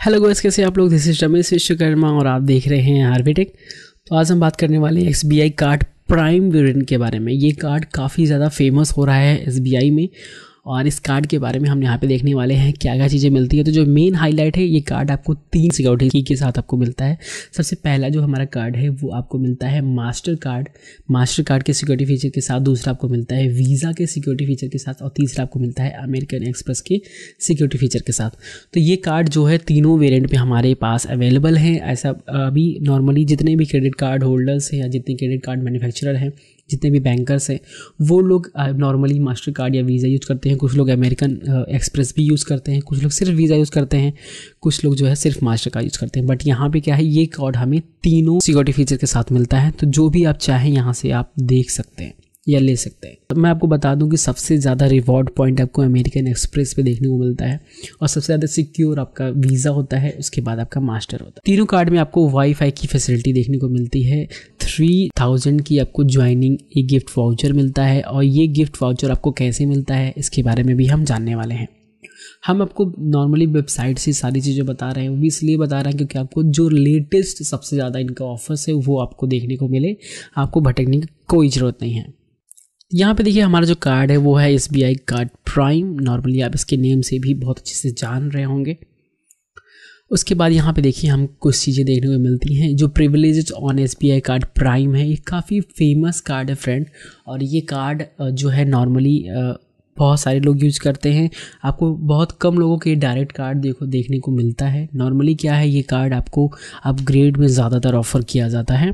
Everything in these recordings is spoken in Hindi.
हेलो गोस कैसे आप लोग दिस इज रमेश विश्वकर्मा और आप देख रहे हैं आर्विटेक तो आज हम बात करने वाले S B I card prime variant के बारे में ये कार्ड काफ़ी ज़्यादा फेमस हो रहा है एस बी आई में और इस कार्ड के बारे में हम यहाँ पे देखने वाले हैं क्या क्या चीज़ें मिलती है तो जो मेन हाईलाइट है ये कार्ड आपको तीन सिक्योरिटी की के साथ आपको मिलता है सबसे पहला जो हमारा कार्ड है वो आपको मिलता है मास्टर कार्ड मास्टर कार्ड के सिक्योरिटी फीचर के साथ दूसरा आपको मिलता है वीज़ा के सिक्योरिटी फीचर के साथ और तीसरा आपको मिलता है अमेरिकन एक्सप्रेस के सिक्योरिटी फीचर के साथ तो ये कार्ड जो है तीनों वेरियंट पर हमारे पास अवेलेबल हैं ऐसा अभी नॉर्मली जितने भी क्रेडिट कार्ड होल्डर्स हैं या जितने क्रेडिट कार्ड मैन्युफैक्चरर हैं जितने भी बैंकर्स हैं वो लोग नॉर्मली मास्टर कार्ड या वीज़ा यूज़ करते हैं कुछ लोग अमेरिकन एक्सप्रेस uh, भी यूज़ करते हैं कुछ लोग सिर्फ वीज़ा यूज़ करते हैं कुछ लोग जो है सिर्फ मास्टर कार्ड यूज़ करते हैं बट यहाँ पे क्या है ये कार्ड हमें तीनों सिक्योरिटी फीचर के साथ मिलता है तो जो भी आप चाहें यहाँ से आप देख सकते हैं या ले सकते हैं तो मैं आपको बता दूं कि सबसे ज़्यादा रिवॉर्ड पॉइंट आपको अमेरिकन एक्सप्रेस पे देखने को मिलता है और सबसे ज़्यादा सिक्योर आपका वीज़ा होता है उसके बाद आपका मास्टर होता है तीनों कार्ड में आपको वाईफाई की फैसिलिटी देखने को मिलती है थ्री थाउजेंड की आपको ज्वाइनिंग ये गिफ्ट वाउचर मिलता है और ये गिफ्ट वाउचर आपको कैसे मिलता है इसके बारे में भी हम जानने वाले हैं हम आपको नॉर्मली वेबसाइट से सारी चीज़ें बता रहे हैं वो भी इसलिए बता रहे हैं क्योंकि आपको जो लेटेस्ट सबसे ज़्यादा इनका ऑफर्स है वो आपको देखने को मिले आपको भटकने की कोई ज़रूरत नहीं है यहाँ पे देखिए हमारा जो कार्ड है वो है एस कार्ड प्राइम नॉर्मली आप इसके नेम से भी बहुत अच्छे से जान रहे होंगे उसके बाद यहाँ पे देखिए हम कुछ चीज़ें देखने को मिलती हैं जो privilege on S card prime है ये काफ़ी फेमस कार्ड है फ्रेंड और ये कार्ड जो है नॉर्मली बहुत सारे लोग यूज करते हैं आपको बहुत कम लोगों के डायरेक्ट कार्ड देखो देखने को मिलता है नॉर्मली क्या है ये कार्ड आपको अपग्रेड में ज़्यादातर ऑफर किया जाता है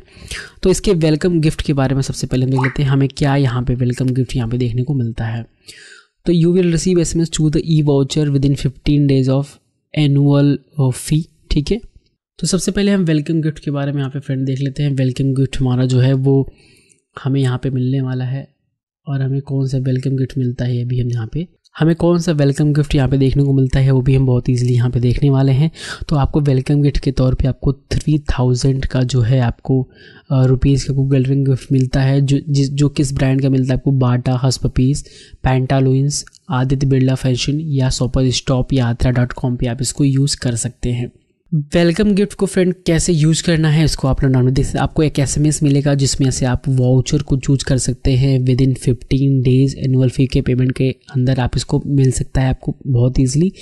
तो इसके वेलकम गिफ्ट के बारे में सबसे पहले हम देख लेते हैं हमें क्या यहाँ पे वेलकम गिफ्ट यहाँ पे देखने को मिलता है तो you will receive S M S to the e voucher within fifteen days of annual fee ठीक है तो सबसे पहले हम वेलकम गिफ्ट के बारे में यहाँ पे फ्रेंड देख लेते हैं वेलकम गिफ्ट हमारा जो है वो हमें यहाँ पे मिलने वाला है और हमें कौन सा वेलकम गिफ्ट मिलता है ये भी हम यहाँ पे हमें कौन सा वेलकम गिफ्ट यहाँ पे देखने को मिलता है वो भी हम बहुत इजीली यहाँ पे देखने वाले हैं तो आपको वेलकम गिफ्ट के तौर पे आपको थ्री थाउजेंड का जो है आपको रुपीज़ का गूगल रिंग गिफ्ट मिलता है जो जिस जो किस ब्रांड का मिलता है आपको Bata Hush Puppies Pantaloons Aditya Birla fashion या सोपर स्टॉप या डॉट कॉम पर आप इसको यूज़ कर सकते हैं वेलकम गिफ्ट को फ्रेंड कैसे यूज करना है इसको आप लोग नॉर्मल देख सकते आपको एक एसएमएस मिलेगा जिसमें से आप वाउचर को चूज कर सकते हैं within fifteen days annual fee के पेमेंट के अंदर आप इसको मिल सकता है आपको बहुत ईजिली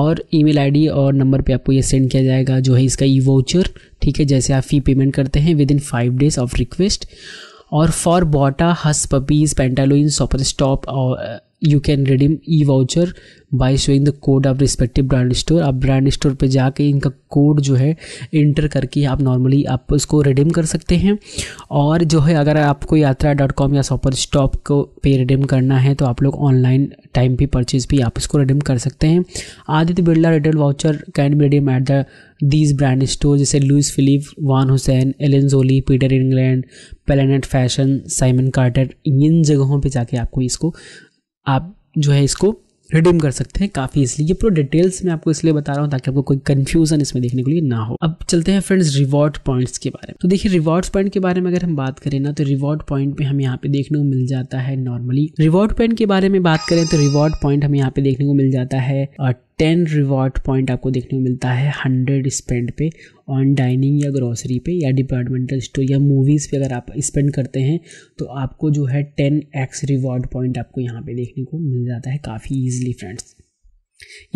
और ईमेल आईडी और नंबर पे आपको ये सेंड किया जाएगा जो है इसका ई वाउचर ठीक है जैसे आप फ़ी पेमेंट करते हैं within five days of request और for Bata Hush Puppies Pantaloons Shoppers Stop और you can redeem e voucher by showing the code of respective brand store आप ब्रांड स्टोर पे जाके इनका कोड जो है इंटर करके आप नॉर्मली आप उसको रिडीम कर सकते हैं और जो है अगर आपको यात्रा डॉट कॉम या सॉपर स्टॉप को पे रिडीम करना है तो आप लोग ऑनलाइन टाइम पे परचेज भी आप इसको रिडीम कर सकते हैं Aditya Birla retail voucher can be redeem at the these brand store जैसे Louis Philippe Van Heusen Allen Solly Peter England Planet Fashion Simon Carter इन जगहों पर जाके आपको इसको आप जो है इसको रिडीम कर सकते हैं काफ़ी इसलिए ये पूरा डिटेल्स मैं आपको इसलिए बता रहा हूँ ताकि आपको कोई कन्फ्यूजन इसमें देखने के लिए ना हो अब चलते हैं फ्रेंड्स रिवॉर्ड पॉइंट्स के बारे में तो देखिए रिवॉर्ड पॉइंट के बारे में अगर हम बात करें ना तो रिवॉर्ड पॉइंट पे हम यहाँ पे देखने को मिल जाता है नॉर्मली रिवॉर्ड पॉइंट के बारे में बात करें तो रिवॉर्ड पॉइंट हमें यहाँ पे देखने को मिल जाता है टेन रिवॉर्ड पॉइंट आपको देखने को मिलता है हंड्रेड स्पेंड पे ऑन डाइनिंग या ग्रॉसरी पे या डिपार्टमेंटल स्टोर या मूवीज़ पे अगर आप स्पेंड करते हैं तो आपको जो है टेन एक्स रिवॉर्ड पॉइंट आपको यहाँ पे देखने को मिल जाता है काफ़ी ईजिली फ्रेंड्स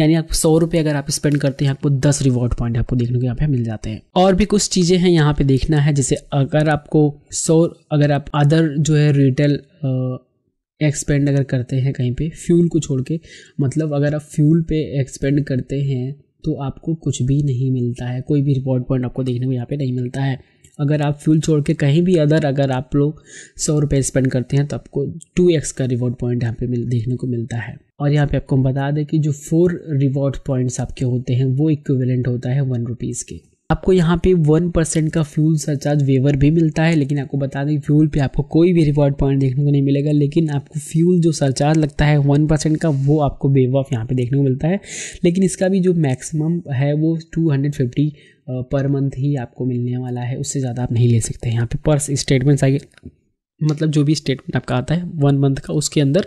यानी आप सौ रुपये अगर आप स्पेंड करते हैं आपको दस रिवॉर्ड पॉइंट आपको देखने को यहाँ पे मिल जाते हैं और भी कुछ चीज़ें हैं यहाँ पे देखना है जैसे अगर आपको सौ अगर आप अदर जो है रिटेल एक्सपेंड अगर करते हैं कहीं पे फ्यूल को छोड़ के मतलब अगर आप फ्यूल पे एक्सपेंड करते हैं तो आपको कुछ भी नहीं मिलता है कोई भी रिवॉर्ड पॉइंट आपको देखने को यहाँ पे नहीं मिलता है अगर आप फ्यूल छोड़ के कहीं भी अदर अगर आप लोग सौ रुपये स्पेंड करते हैं तो आपको टू एक्स का रिवॉर्ड पॉइंट यहाँ पे मिल देखने को मिलता है और यहाँ पे आपको हम बता दें कि जो फोर रिवॉर्ड पॉइंट्स आपके होते हैं वो इक्विवेलेंट होता है वन रुपीज़ के आपको यहाँ पे वन परसेंट का फ्यूल सरचार्ज वेवर भी मिलता है लेकिन आपको बता दें फ्यूल पे आपको कोई भी रिवॉर्ड पॉइंट देखने को नहीं मिलेगा लेकिन आपको फ्यूल जो सरचार्ज लगता है वन परसेंट का वो आपको वेव ऑफ यहाँ पे देखने को मिलता है लेकिन इसका भी जो मैक्सिमम है वो two hundred fifty per month ही आपको मिलने वाला है उससे ज़्यादा आप नहीं ले सकते यहाँ पे पर स्टेटमेंट्स आगे मतलब जो भी स्टेटमेंट आपका आता है वन मंथ का उसके अंदर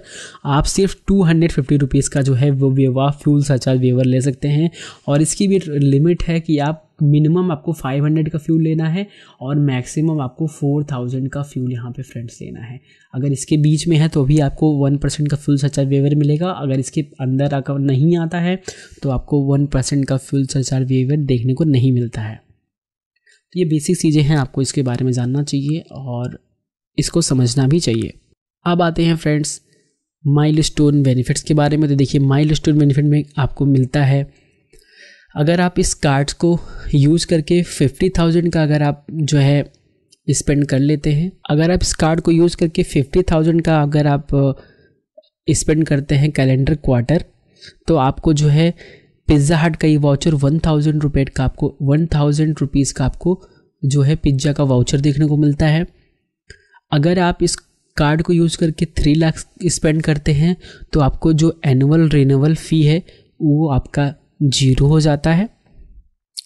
आप सिर्फ टू हंड्रेड फिफ्टी रुपीज़ का जो है वो वेवा फ्यूल सचार्ज वेवर ले सकते हैं और इसकी भी लिमिट है कि आप मिनिमम आपको 500 का फ्यूल लेना है और मैक्सिमम आपको 4000 का फ्यूल यहाँ पे फ्रेंड्स लेना है अगर इसके बीच में है तो भी आपको 1 परसेंट का फ्यूल सचार वेवर मिलेगा अगर इसके अंदर आकर नहीं आता है तो आपको 1 परसेंट का फ्यूल सचार वेवर देखने को नहीं मिलता है तो ये बेसिक चीज़ें हैं आपको इसके बारे में जानना चाहिए और इसको समझना भी चाहिए अब आते हैं फ्रेंड्स माइल स्टोन बेनिफिट्स के बारे में तो देखिए माइल स्टोन बेनिफिट में आपको मिलता है अगर आप इस कार्ड्स को यूज़ करके फिफ्टी थाउजेंड का अगर आप जो है स्पेंड कर लेते हैं अगर आप इस कार्ड को यूज़ करके फिफ्टी थाउजेंड का अगर आप स्पेंड करते हैं कैलेंडर क्वार्टर तो आपको जो है पिज़्ज़ा हट का ये वाउचर वन थाउजेंड रुपये का आपको वन थाउजेंड रुपीज़ का आपको जो है पिज्ज़ा का वाउचर देखने को मिलता है अगर आप इस कार्ड को यूज़ करके थ्री लाख स्पेंड करते हैं तो आपको जो एनुअल रिन्यूअल फ़ी है वो आपका जीरो हो जाता है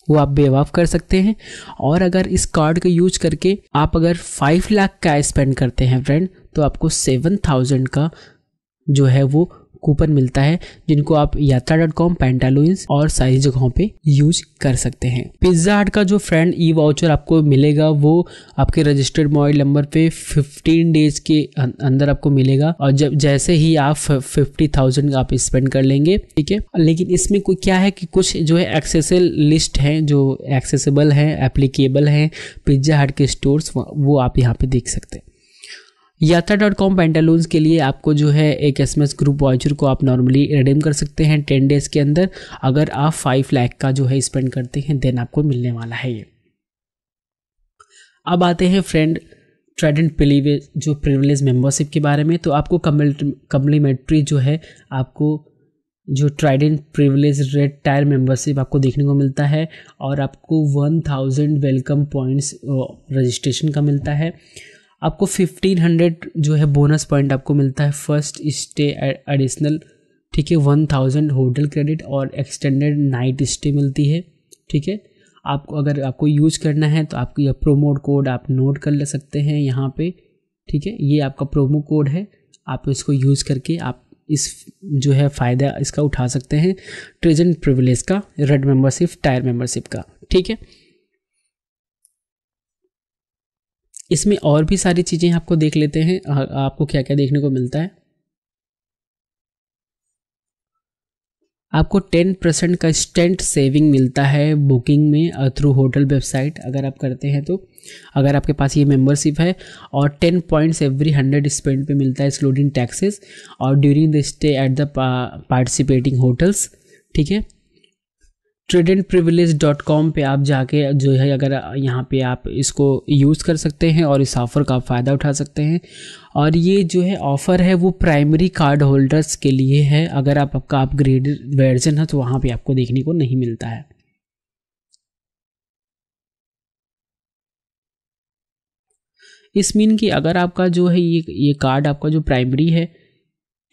वो आप बेवाफ कर सकते हैं और अगर इस कार्ड का यूज करके आप अगर फाइव लाख का स्पेंड करते हैं फ्रेंड तो आपको सेवन थाउजेंड का जो है वो कूपन मिलता है जिनको आप यात्रा डॉट कॉम पेंटालुइंस और सारी जगहों पे यूज कर सकते हैं पिज्जा हट का जो फ्रेंड ई वाउचर आपको मिलेगा वो आपके रजिस्टर्ड मोबाइल नंबर पे 15 डेज के अं-, अंदर आपको मिलेगा और जब जैसे ही आप फिफ्टी थाउजेंड आप स्पेंड कर लेंगे ठीक है लेकिन इसमें कोई क्या है कि कुछ जो है एक्सेसल लिस्ट है जो एक्सेसिबल है एप्लीकेबल है पिज्जा हट के स्टोर वो आप यहाँ पे देख सकते हैं यात्रा डॉट कॉम पेंटालून्स के लिए आपको जो है एक S M S group voucher को आप नॉर्मली रिडीम कर सकते हैं टेन डेज के अंदर अगर आप फाइव लैख का जो है स्पेंड करते हैं देन आपको मिलने वाला है ये अब आते हैं फ्रेंड ट्रेडेंट प्रिविलेज जो प्रिवलेज मेंबरशिप के बारे में तो आपको कम्प्लीमेंट्री जो है आपको जो Trident privilege red tier membership आपको देखने को मिलता है और आपको one thousand welcome points registration का मिलता है आपको 1500 जो है बोनस पॉइंट आपको मिलता है फर्स्ट स्टे एडिशनल ठीक है वन थाउजेंड होटल क्रेडिट और एक्सटेंडेड नाइट स्टे मिलती है ठीक है आपको अगर आपको यूज़ करना है तो आपको यह प्रोमो कोड आप नोट कर ले सकते हैं यहाँ पे ठीक है ये आपका प्रोमो कोड है आप इसको यूज़ करके आप इस जो है फ़ायदा इसका उठा सकते हैं ट्रेजेंट प्रिविलेज का रेड मेंबरशिप टायर मेंबरशिप का ठीक है इसमें और भी सारी चीज़ें आपको देख लेते हैं आपको क्या क्या देखने को मिलता है आपको टेन परसेंट का स्टेंट सेविंग मिलता है बुकिंग में थ्रू होटल वेबसाइट अगर आप करते हैं तो अगर आपके पास ये मेंबरशिप है और ten points every hundred spend पे मिलता है एक्सक्लूडिंग टैक्सेस और during the stay at the participating hotels ठीक है ट्रेडेंट प्रिविलेज डॉट कॉम पर आप जाके जो है अगर यहाँ पे आप इसको यूज़ कर सकते हैं और इस ऑफ़र का फ़ायदा उठा सकते हैं और ये जो है ऑफ़र है वो प्राइमरी कार्ड होल्डर्स के लिए है अगर आप आपका अपग्रेड वर्जन है तो वहाँ पे आपको देखने को नहीं मिलता है इस मीन कि अगर आपका जो है ये ये कार्ड आपका जो प्राइमरी है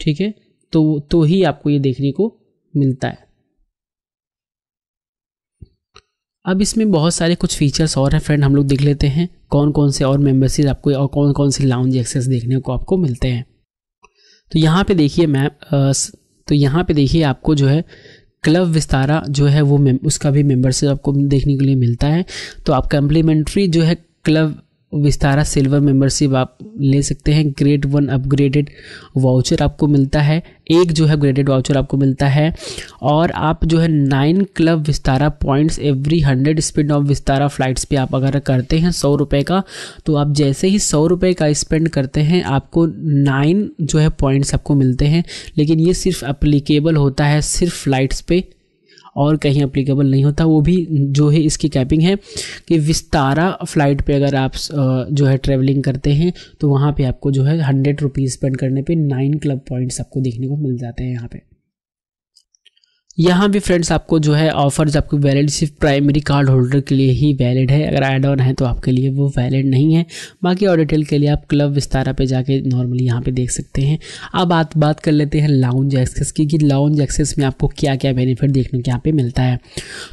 ठीक है तो तो ही आपको ये देखने को मिलता है अब इसमें बहुत सारे कुछ फीचर्स और हैं फ्रेंड हम लोग देख लेते हैं कौन कौन से और मेम्बरशिप आपको और कौन कौन से लाउंज एक्सेस देखने को आपको मिलते हैं तो यहाँ पे देखिए मैम तो यहाँ पे देखिए आपको जो है क्लब विस्तारा जो है वो उसका भी मेम्बरशिप आपको देखने के लिए मिलता है तो आप कम्प्लीमेंट्री जो है क्लब विस्तारा सिल्वर मेंबरशिप आप ले सकते हैं ग्रेड वन अपग्रेडेड वाउचर आपको मिलता है एक जो है ग्रेडेड वाउचर आपको मिलता है और आप जो है nine club Vistara points every hundred speed of Vistara flights पे आप अगर करते हैं सौ रुपये का तो आप जैसे ही सौ रुपये का स्पेंड करते हैं आपको नाइन जो है पॉइंट्स आपको मिलते हैं लेकिन ये सिर्फ अप्लीकेबल होता है सिर्फ फ्लाइट्स पे और कहीं अप्लीकेबल नहीं होता वो भी जो है इसकी कैपिंग है कि विस्तारा फ्लाइट पे अगर आप जो है ट्रैवलिंग करते हैं तो वहाँ पे आपको जो है हंड्रेड रुपीज़ स्पेंड करने पे नाइन क्लब पॉइंट्स आपको देखने को मिल जाते हैं यहाँ पर यहाँ भी फ्रेंड्स आपको जो है ऑफर्स आपको वैलिड सिर्फ प्राइमरी कार्ड होल्डर के लिए ही वैलिड है अगर एड ऑन है तो आपके लिए वो वैलिड नहीं है बाकी और डिटेल के लिए आप क्लब विस्तारा पे जाके नॉर्मली यहाँ पे देख सकते हैं अब बात बात कर लेते हैं लाउंज एक्सेस की कि लाउंज एक्सेस में आपको क्या क्या बेनिफिट देखने को यहाँ पर मिलता है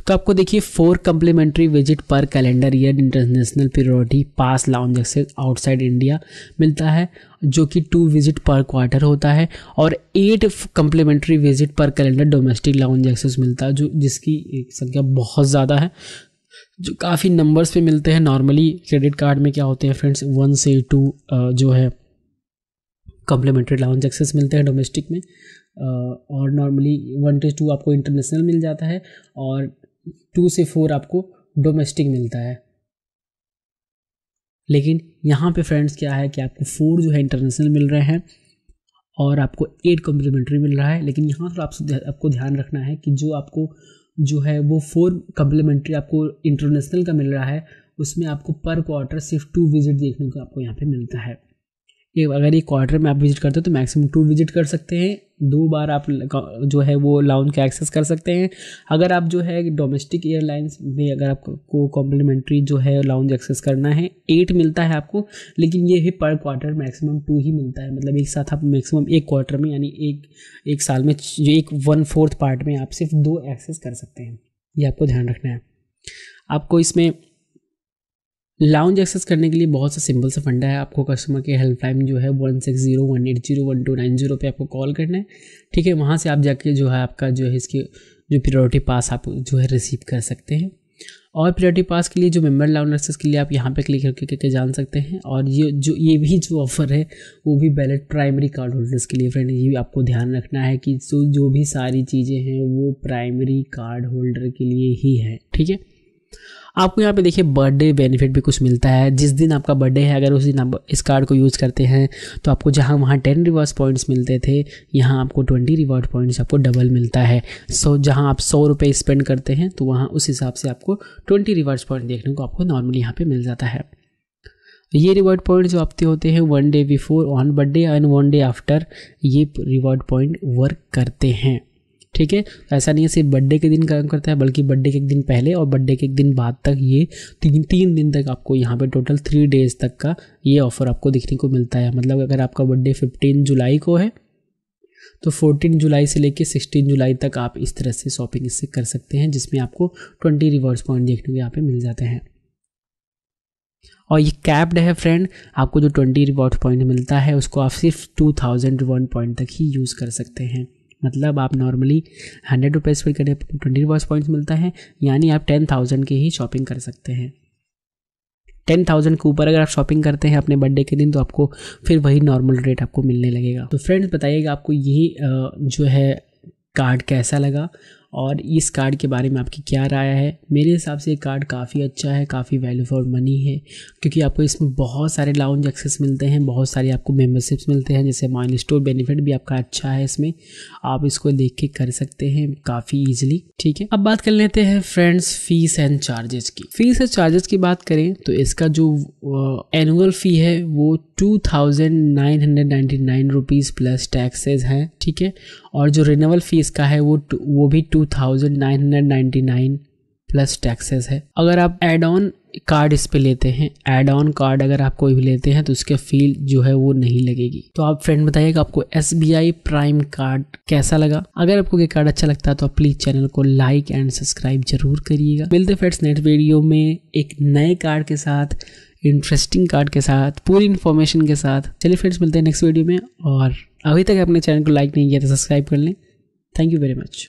तो आपको देखिए four complimentary visit per calendar year international priority pass lounge access outside India मिलता है जो कि टू विजिट पर क्वार्टर होता है और eight complimentary visit per calendar domestic lounge down access मिलता है जो जिसकी संख्या बहुत ज़्यादा है जो काफ़ी नंबर्स पे मिलते हैं नॉर्मली क्रेडिट कार्ड में क्या होते हैं फ्रेंड्स वन से टू जो है कॉम्प्लीमेंट्री लाउंज एक्सेस मिलते हैं डोमेस्टिक में और नॉर्मली वन टू टू आपको इंटरनेशनल मिल जाता है और टू से फोर आपको डोमेस्टिक मिलता है लेकिन यहाँ पे फ्रेंड्स क्या है कि आपको फोर जो है इंटरनेशनल मिल रहे हैं और आपको एट कम्प्लीमेंट्री मिल रहा है लेकिन यहाँ पर तो आप आपको ध्यान रखना है कि जो आपको जो है वो फोर कम्प्लीमेंट्री आपको इंटरनेशनल का मिल रहा है उसमें आपको पर क्वार्टर सिर्फ टू विजिट देखने को आपको यहाँ पे मिलता है कि अगर एक क्वार्टर में आप विजिट करते हो तो मैक्सिमम टू विजिट कर सकते हैं दो बार आप जो है वो लाउन का एक्सेस कर सकते हैं अगर आप जो है डोमेस्टिक एयरलाइंस में अगर आपको कॉम्प्लीमेंट्री जो है लाउन एक्सेस करना है एट मिलता है आपको लेकिन ये है पर क्वार्टर मैक्सिमम टू ही मिलता है मतलब एक साथ आप मैक्सिमम एक क्वार्टर में यानी एक एक साल में एक वन फोर्थ पार्ट में आप सिर्फ दो एक्सेस कर सकते हैं ये आपको ध्यान रखना है आपको इसमें लाउंज एक्सेस करने के लिए बहुत सा सिंपल सा फंडा है आपको कस्टमर के हेल्पलाइन जो है one six zero one eight zero one two nine zero पर आपको कॉल करना है ठीक है वहाँ से आप जाके जो है आपका जो है इसकी जो प्रियोरिटी पास आप जो है रिसीव कर सकते हैं और प्रियोरिटी पास के लिए जो मेंबर लाउन एक्सेस के लिए आप यहाँ पे क्लिक करके करके जान सकते हैं और ये जो ये भी जो ऑफ़र है वो भी बैलेट प्राइमरी कार्ड होल्डर्स के लिए फ्रेंड ये आपको ध्यान रखना है कि जो जो भी सारी चीज़ें हैं वो प्राइमरी कार्ड होल्डर के लिए ही है ठीक है आपको यहाँ पे देखिए बर्थडे बेनिफिट भी कुछ मिलता है जिस दिन आपका बर्थडे है अगर उस दिन आप इस कार्ड को यूज़ करते हैं तो आपको जहाँ वहाँ टेन रिवॉर्ड पॉइंट्स मिलते थे यहाँ आपको ट्वेंटी रिवॉर्ड पॉइंट्स आपको डबल मिलता है सो so, जहाँ आप सौ रुपये स्पेंड करते हैं तो वहाँ उस हिसाब से आपको ट्वेंटी रिवॉर्ड्स पॉइंट देखने को आपको नॉर्मली यहाँ पर मिल जाता है ये रिवॉर्ड पॉइंट जो आपके होते हैं one day before on birthday and one day after ये रिवॉर्ड पॉइंट वर्क करते हैं ठीक है तो ऐसा नहीं है सिर्फ बर्थडे के दिन काम करता है बल्कि बर्थडे के एक दिन पहले और बर्थडे के एक दिन बाद तक ये तीन तीन दिन तक आपको यहाँ पे टोटल थ्री डेज तक का ये ऑफ़र आपको देखने को मिलता है मतलब अगर आपका बर्थडे फिफ्टीन जुलाई को है तो 14 जुलाई से लेके 16 जुलाई तक आप इस तरह से शॉपिंग इससे कर सकते हैं जिसमें आपको 20 रिवॉर्ड्स पॉइंट देखने को यहाँ पे मिल जाते हैं और ये कैप्ड है फ्रेंड आपको जो 20 रिवॉर्ड पॉइंट मिलता है उसको आप सिर्फ 2000 रिवॉर्ड पॉइंट तक ही यूज़ कर सकते हैं मतलब आप नॉर्मली हंड्रेड रुपीज़ पे करें आपको ट्वेंटी रिवार्स पॉइंट्स मिलता है यानी आप टेन थाउजेंड की ही शॉपिंग कर सकते हैं टेन थाउजेंड के ऊपर अगर आप शॉपिंग करते हैं अपने बर्थडे के दिन तो आपको फिर वही नॉर्मल रेट आपको मिलने लगेगा तो फ्रेंड्स बताइएगा आपको यही जो है कार्ड कैसा लगा और इस कार्ड के बारे में आपकी क्या राय है मेरे हिसाब से ये कार्ड काफ़ी अच्छा है काफ़ी वैल्यू फॉर मनी है क्योंकि आपको इसमें बहुत सारे लाउंज एक्सेस मिलते हैं बहुत सारे आपको मेम्बरशिप्स मिलते हैं जैसे माइन स्टोर बेनिफिट भी आपका अच्छा है इसमें आप इसको देख के कर सकते हैं काफ़ी ईजिली ठीक है अब बात कर लेते हैं फ्रेंड्स फीस एंड चार्जेस की फीस एंड चार्जेस की बात करें तो इसका जो एनुअल फ़ी है वो two thousand nine hundred ninety nine rupees plus taxes हैं ठीक है और जो रिनेवल फीस का है वो वो भी two thousand nine hundred ninety nine plus taxes है अगर आप एड ऑन कार्ड इस पे लेते हैं एड ऑन कार्ड अगर आप कोई भी लेते हैं तो उसके फील जो है वो नहीं लगेगी तो आप फ्रेंड बताइएगा आपको S B I prime card कैसा लगा अगर आपको ये कार्ड अच्छा लगता है तो आप प्लीज चैनल को लाइक एंड सब्सक्राइब जरूर करिएगा मिलते फ्रेंड्स नेट वीडियो में एक नए कार्ड के साथ इंटरेस्टिंग कार्ड के साथ पूरी इन्फॉर्मेशन के साथ चलिए फ्रेंड्स मिलते हैं नेक्स्ट वीडियो में और अभी तक अपने चैनल को लाइक नहीं किया तो सब्सक्राइब कर लें थैंक यू वेरी मच